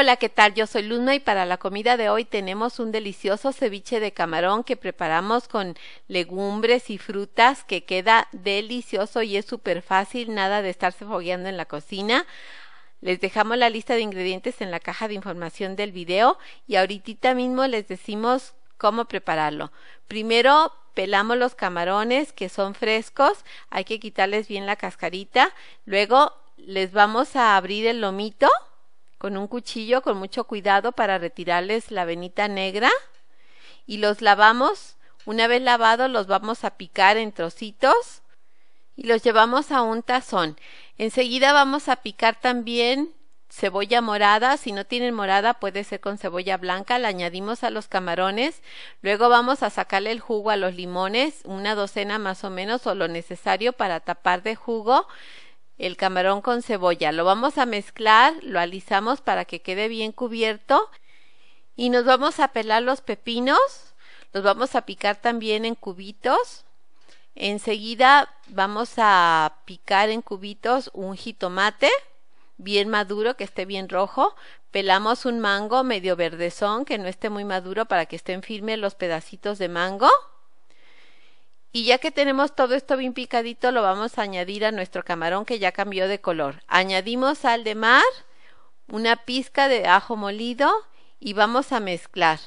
Hola, ¿qué tal? Yo soy Luna y para la comida de hoy tenemos un delicioso ceviche de camarón que preparamos con legumbres y frutas que queda delicioso y es súper fácil, nada de estarse fogueando en la cocina. Les dejamos la lista de ingredientes en la caja de información del video y ahorita mismo les decimos cómo prepararlo. Primero pelamos los camarones que son frescos, hay que quitarles bien la cascarita, luego les vamos a abrir el lomito con un cuchillo con mucho cuidado para retirarles la venita negra y los lavamos. Una vez lavados los vamos a picar en trocitos y los llevamos a un tazón. Enseguida vamos a picar también cebolla morada, si no tienen morada puede ser con cebolla blanca, la añadimos a los camarones, luego vamos a sacarle el jugo a los limones, una docena más o menos o lo necesario para tapar de jugo, el camarón con cebolla. Lo vamos a mezclar, lo alisamos para que quede bien cubierto y nos vamos a pelar los pepinos, los vamos a picar también en cubitos. Enseguida vamos a picar en cubitos un jitomate bien maduro, que esté bien rojo. Pelamos un mango medio verdezón, que no esté muy maduro para que estén firmes los pedacitos de mango. Y ya que tenemos todo esto bien picadito, lo vamos a añadir a nuestro camarón que ya cambió de color. Añadimos sal de mar, una pizca de ajo molido y vamos a mezclar.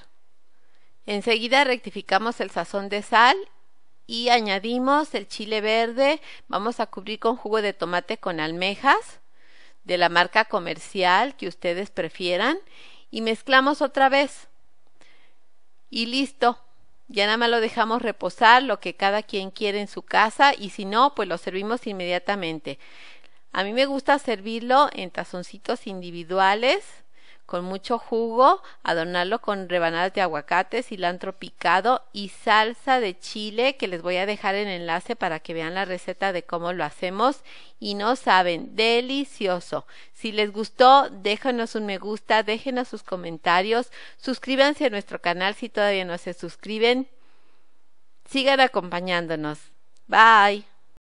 Enseguida rectificamos el sazón de sal y añadimos el chile verde. Vamos a cubrir con jugo de tomate con almejas de la marca comercial que ustedes prefieran y mezclamos otra vez. Y listo, ya nada más lo dejamos reposar lo que cada quien quiere en su casa y si no, pues lo servimos inmediatamente. A mí me gusta servirlo en tazoncitos individuales con mucho jugo, adornarlo con rebanadas de aguacate, cilantro picado y salsa de chile que les voy a dejar el enlace para que vean la receta de cómo lo hacemos y no saben, delicioso. Si les gustó, déjanos un me gusta, déjenos sus comentarios, suscríbanse a nuestro canal si todavía no se suscriben. Sigan acompañándonos. Bye.